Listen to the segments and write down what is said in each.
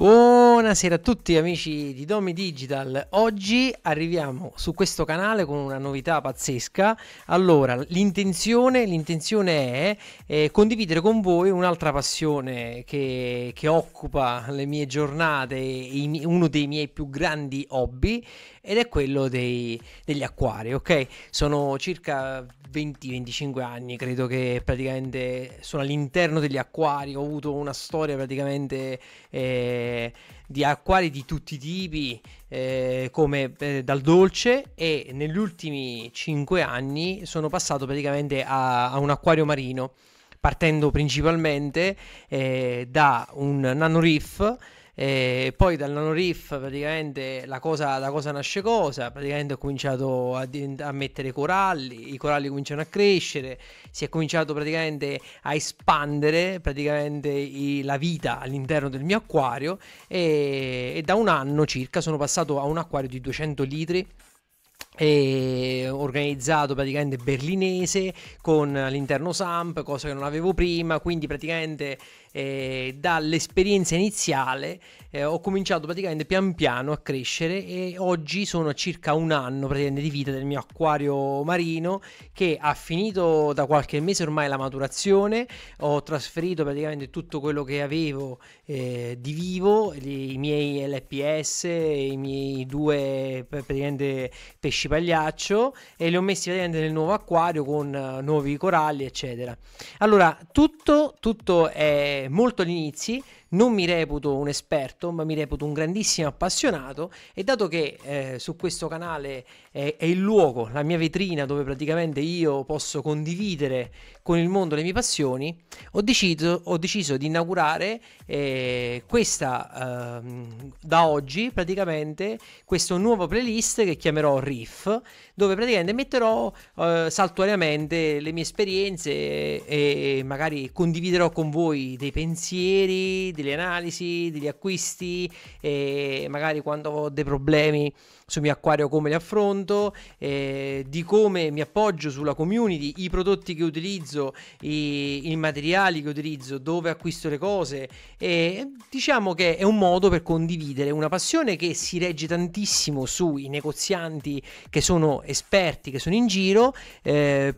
Buonasera a tutti amici di Domi Digital, oggi arriviamo su questo canale con una novità pazzesca, allora l'intenzione, è eh, condividere con voi un'altra passione che, che, occupa le mie giornate, i, uno dei miei più grandi hobby ed è quello dei, degli acquari, ok? Sono circa 20-25 anni, credo che praticamente sono all'interno degli acquari, ho avuto una storia praticamente eh, di acquari di tutti i tipi, eh, come eh, dal dolce e negli ultimi 5 anni sono passato praticamente a, a un acquario marino, partendo principalmente eh, da un nano reef. E eh, poi dal nano riff praticamente la cosa, la cosa, nasce cosa, praticamente ho cominciato a, a mettere i coralli, i coralli cominciano a crescere, si è cominciato praticamente a espandere praticamente i, la vita all'interno del mio acquario e, e da un anno circa sono passato a un acquario di 200 litri organizzato praticamente berlinese con all'interno SAMP, cosa che non avevo prima, quindi praticamente eh, dall'esperienza iniziale eh, ho cominciato praticamente pian piano a crescere e oggi sono a circa un anno praticamente di vita del mio acquario marino che ha finito da qualche mese ormai la maturazione, ho trasferito praticamente tutto quello che avevo eh, di vivo, i miei LPS, i miei due praticamente pesci pagliaccio e li ho messi praticamente nel nuovo acquario con uh, nuovi coralli, eccetera. Allora, tutto, tutto è molto all'inizio non mi reputo un esperto, ma mi reputo un grandissimo appassionato e dato che eh, su questo canale è, è, il luogo, la mia vetrina dove praticamente io posso condividere con il mondo le mie passioni, ho deciso, ho deciso di inaugurare eh, questa eh, da oggi praticamente questo nuovo playlist che chiamerò Riff, dove praticamente metterò eh, saltuariamente le mie esperienze e, e magari condividerò con voi dei pensieri, delle analisi, degli acquisti, eh, magari quando ho dei problemi sul mio acquario come li affronto, eh, di come mi appoggio sulla community, i prodotti che utilizzo, i, i materiali che utilizzo, dove acquisto le cose. E diciamo che è un modo per condividere una passione che si regge tantissimo sui negozianti che sono esperti, che sono in giro. Eh,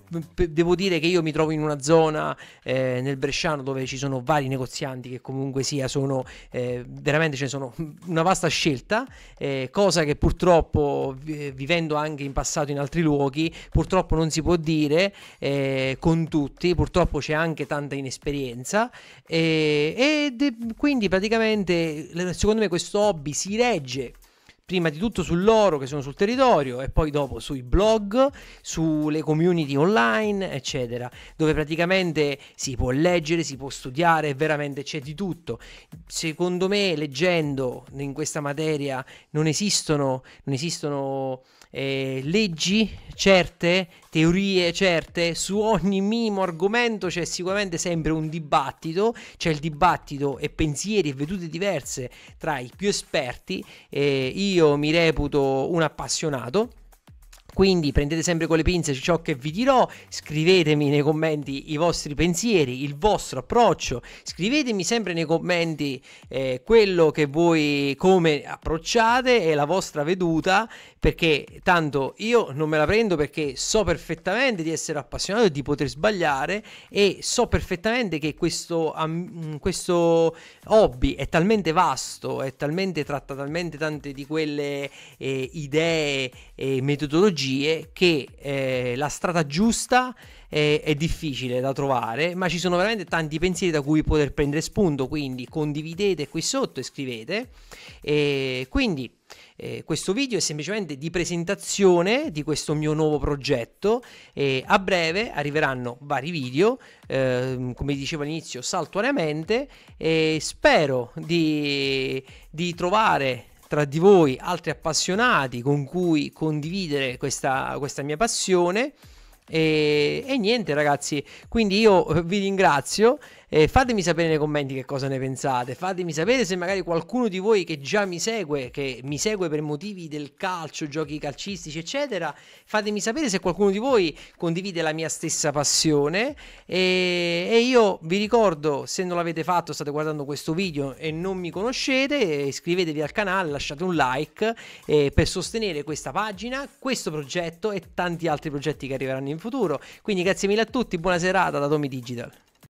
devo dire che io mi trovo in una zona eh, nel Bresciano dove ci sono vari negozianti che comunque si fantasia sono eh, veramente ce cioè, ne sono una vasta scelta, eh, cosa che purtroppo vivendo anche in passato in altri luoghi purtroppo non si può dire eh, con tutti, purtroppo c'è anche tanta inesperienza e eh, quindi praticamente secondo me questo hobby si regge prima di tutto su loro che sono sul territorio e poi dopo sui blog, sulle community online, eccetera, dove praticamente si può leggere, si può studiare, veramente c'è di tutto. Secondo me leggendo in questa materia non esistono, non esistono eh, leggi certe, teorie certe, su ogni minimo argomento c'è sicuramente sempre un dibattito, c'è il dibattito e pensieri e vedute diverse tra i più esperti. Eh, io io mi reputo un appassionato quindi prendete sempre con le pinze ciò che vi dirò, scrivetemi nei commenti i vostri pensieri, il vostro approccio, scrivetemi sempre nei commenti eh, quello che voi come approcciate e la vostra veduta, perché tanto io non me la prendo perché so perfettamente di essere appassionato e di poter sbagliare e so perfettamente che questo, um, questo hobby è talmente vasto, è talmente tratta talmente tante di quelle eh, idee e metodologie strategie che eh, la strada giusta è, eh, è, difficile da trovare, ma ci sono veramente tanti pensieri da cui poter prendere spunto, quindi condividete qui sotto e scrivete. E quindi eh, questo video è semplicemente di presentazione di questo mio nuovo progetto e a breve arriveranno vari video, eh, come dicevo all'inizio saltuariamente e spero di, di trovare tra di voi altri appassionati con cui condividere questa, questa mia passione. E, e, niente ragazzi, quindi io vi ringrazio eh, fatemi sapere nei commenti che cosa ne pensate. Fatemi sapere se magari qualcuno di voi che già mi segue, che mi segue per motivi del calcio, giochi calcistici, eccetera, fatemi sapere se qualcuno di voi condivide la mia stessa passione. E, e io vi ricordo, se non l'avete fatto, state guardando questo video e non mi conoscete, iscrivetevi al canale, lasciate un like eh, per sostenere questa pagina, questo progetto e tanti altri progetti che arriveranno in futuro. Quindi grazie mille a tutti, buona serata da Domi Digital.